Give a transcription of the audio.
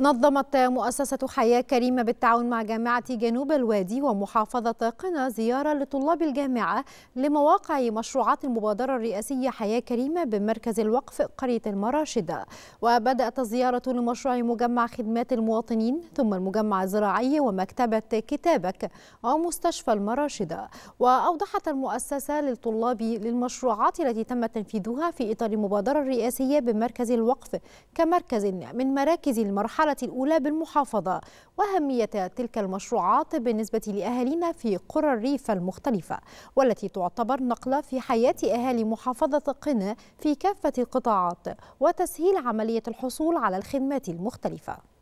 نظمت مؤسسة حياة كريمة بالتعاون مع جامعة جنوب الوادي ومحافظة قنا زيارة لطلاب الجامعة لمواقع مشروعات المبادرة الرئاسية حياة كريمة بمركز الوقف قرية المراشدة وبدأت الزيارة لمشروع مجمع خدمات المواطنين ثم المجمع الزراعي ومكتبة كتابك ومستشفى المراشدة وأوضحت المؤسسة للطلاب للمشروعات التي تم تنفيذها في إطار المبادرة الرئاسية بمركز الوقف كمركز من مراكز المرحلة المرحلة الأولى بالمحافظة وأهمية تلك المشروعات بالنسبة لأهالينا في قرى الريف المختلفة والتي تعتبر نقلة في حياة أهالي محافظة قنا في كافة القطاعات وتسهيل عملية الحصول على الخدمات المختلفة